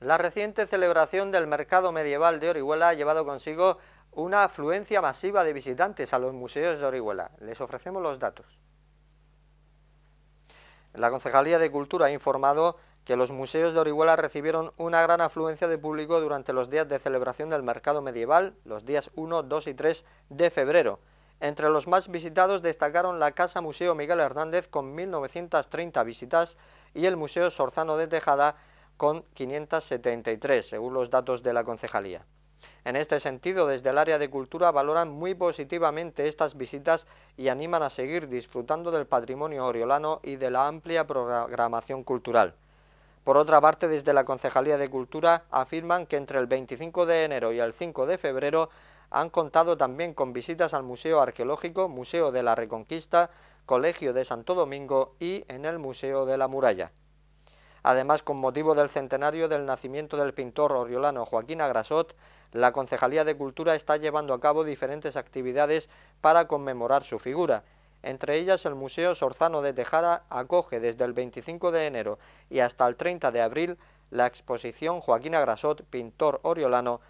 La reciente celebración del mercado medieval de Orihuela ha llevado consigo una afluencia masiva de visitantes a los museos de Orihuela. Les ofrecemos los datos. La Concejalía de Cultura ha informado que los museos de Orihuela recibieron una gran afluencia de público durante los días de celebración del mercado medieval, los días 1, 2 y 3 de febrero. Entre los más visitados destacaron la Casa Museo Miguel Hernández con 1.930 visitas y el Museo Sorzano de Tejada con 573, según los datos de la concejalía. En este sentido, desde el área de cultura valoran muy positivamente estas visitas y animan a seguir disfrutando del patrimonio oriolano y de la amplia programación cultural. Por otra parte, desde la Concejalía de Cultura afirman que entre el 25 de enero y el 5 de febrero han contado también con visitas al Museo Arqueológico, Museo de la Reconquista, Colegio de Santo Domingo y en el Museo de la Muralla. Además, con motivo del centenario del nacimiento del pintor oriolano Joaquín Agrasot, la Concejalía de Cultura está llevando a cabo diferentes actividades para conmemorar su figura. Entre ellas, el Museo Sorzano de Tejada acoge desde el 25 de enero y hasta el 30 de abril la exposición Joaquín Agrasot, pintor oriolano,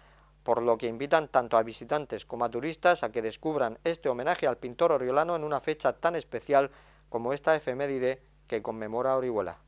por lo que invitan tanto a visitantes como a turistas a que descubran este homenaje al pintor oriolano en una fecha tan especial como esta efeméride que conmemora Orihuela.